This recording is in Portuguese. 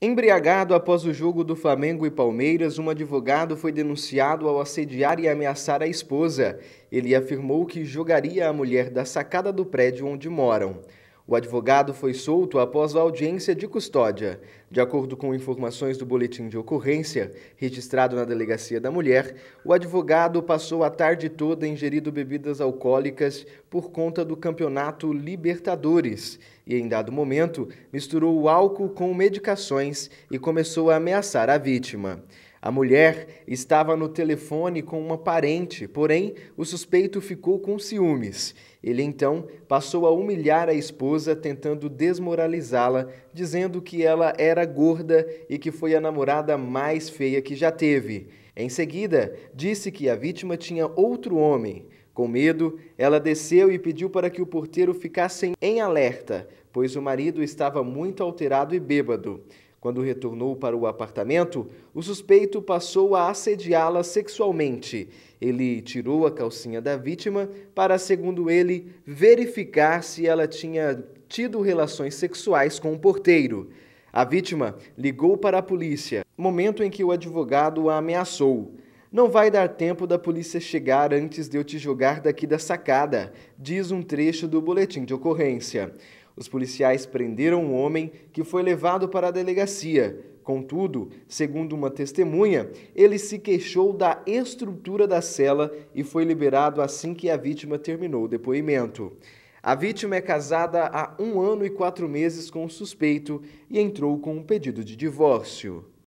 Embriagado após o jogo do Flamengo e Palmeiras, um advogado foi denunciado ao assediar e ameaçar a esposa. Ele afirmou que jogaria a mulher da sacada do prédio onde moram. O advogado foi solto após a audiência de custódia. De acordo com informações do boletim de ocorrência registrado na Delegacia da Mulher, o advogado passou a tarde toda ingerindo bebidas alcoólicas por conta do campeonato Libertadores e, em dado momento, misturou o álcool com medicações e começou a ameaçar a vítima. A mulher estava no telefone com uma parente, porém o suspeito ficou com ciúmes. Ele então passou a humilhar a esposa, tentando desmoralizá-la, dizendo que ela era gorda e que foi a namorada mais feia que já teve. Em seguida, disse que a vítima tinha outro homem. Com medo, ela desceu e pediu para que o porteiro ficasse em alerta, pois o marido estava muito alterado e bêbado. Quando retornou para o apartamento, o suspeito passou a assediá-la sexualmente. Ele tirou a calcinha da vítima para, segundo ele, verificar se ela tinha tido relações sexuais com o porteiro. A vítima ligou para a polícia, momento em que o advogado a ameaçou. Não vai dar tempo da polícia chegar antes de eu te jogar daqui da sacada, diz um trecho do boletim de ocorrência. Os policiais prenderam um homem que foi levado para a delegacia. Contudo, segundo uma testemunha, ele se queixou da estrutura da cela e foi liberado assim que a vítima terminou o depoimento. A vítima é casada há um ano e quatro meses com o suspeito e entrou com um pedido de divórcio.